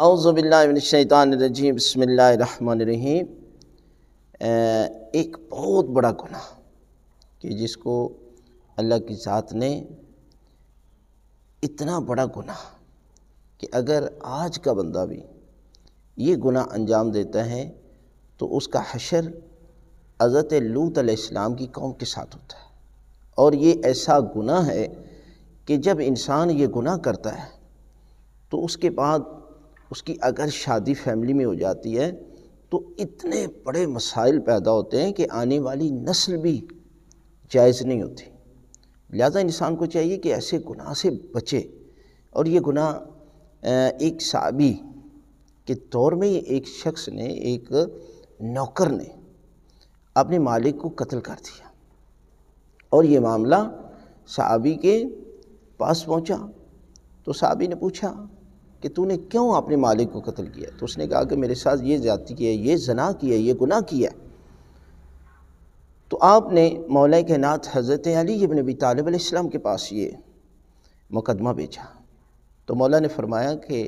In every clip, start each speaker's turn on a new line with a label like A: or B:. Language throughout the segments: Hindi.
A: अवज़बिल्लाशैतानरजीम बसमीम eh, एक बहुत बड़ा गुनाह कि जिसको अल्लाह की ज़ात ने इतना बड़ा गुनाह कि अगर आज का बंदा भी ये गुनाह अंजाम देता है तो उसका हशर हज़रत लूत अलैहिस्सलाम की कौम के साथ होता है और ये ऐसा गुनाह है कि जब इंसान ये गुनाह करता है तो उसके बाद उसकी अगर शादी फैमिली में हो जाती है तो इतने बड़े मसाइल पैदा होते हैं कि आने वाली नस्ल भी जायज़ नहीं होती लिहाजा इंसान को चाहिए कि ऐसे गुनाह से बचे और ये गुनाह एक साबी के दौर में एक शख्स ने एक नौकर ने अपने मालिक को कत्ल कर दिया और ये मामला साबी के पास पहुंचा तो साबी ने पूछा कि तूने क्यों अपने मालिक को कत्ल किया तो उसने कहा कि मेरे साथ ये ज़्यादा किया ये जना किया ये गुनाह किया तो आपने मौल के नाथ हज़रत अली इबन नबी तालबलाम के पास ये मुकदमा भेजा तो मौला ने फरमाया कि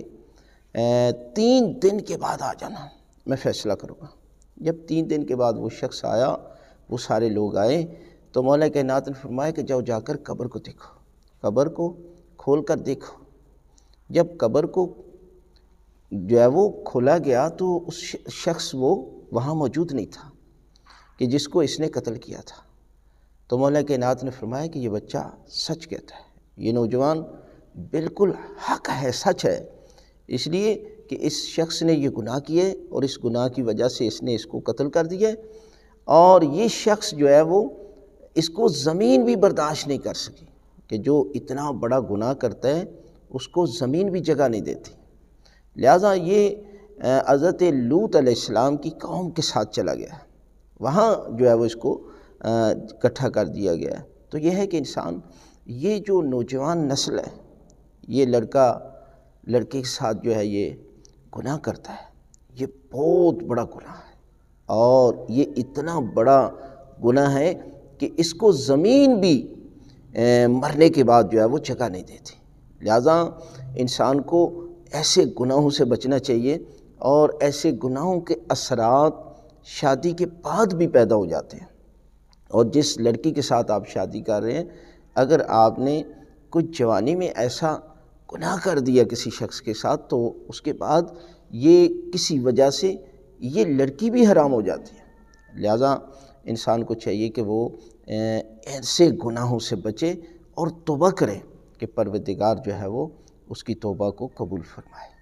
A: तीन दिन के बाद आ जाना मैं फ़ैसला करूँगा जब तीन दिन के बाद वो शख्स आया वो सारे लोग आए तो मौला के नात ने फरमाया कि जाओ जाकर कब्र को देखो कब्र को खोल कर देखो जब कब्र को जो है वो खोला गया तो उस शख्स वो वहाँ मौजूद नहीं था कि जिसको इसने कत्ल किया था तो मौला के नात ने फरमाया कि ये बच्चा सच कहता है ये नौजवान बिल्कुल हक है सच है इसलिए कि इस शख्स ने ये गुनाह किए और इस गुनाह की वजह से इसने इसको कत्ल कर दिया और ये शख्स जो है वो इसको ज़मीन भी बर्दाश्त नहीं कर सकी कि जो इतना बड़ा गुनाह करता है उसको ज़मीन भी जगह नहीं देती लिहाजा ये हज़रत लूत आसमाम की कौम के साथ चला गया वहाँ जो है वो इसको इकट्ठा कर दिया गया तो यह है कि इंसान ये जो नौजवान नस्ल है ये लड़का लड़के के साथ जो है ये गुनाह करता है ये बहुत बड़ा गुनाह है और ये इतना बड़ा गुनाह है कि इसको ज़मीन भी मरने के बाद जो है वो जगह नहीं देती लिहाजा इंसान को ऐसे गुनाहों से बचना चाहिए और ऐसे गुनाहों के असरात शादी के बाद भी पैदा हो जाते हैं और जिस लड़की के साथ आप शादी कर रहे हैं अगर आपने कुछ जवानी में ऐसा गुनाह कर दिया किसी शख्स के साथ तो उसके बाद ये किसी वजह से ये लड़की भी हराम हो जाती है लिहाजा इंसान को चाहिए कि वो ऐसे गुनाहों से बचे और तोबा करें कि परवदिगार जो है वो उसकी तोबा को कबूल फरमाए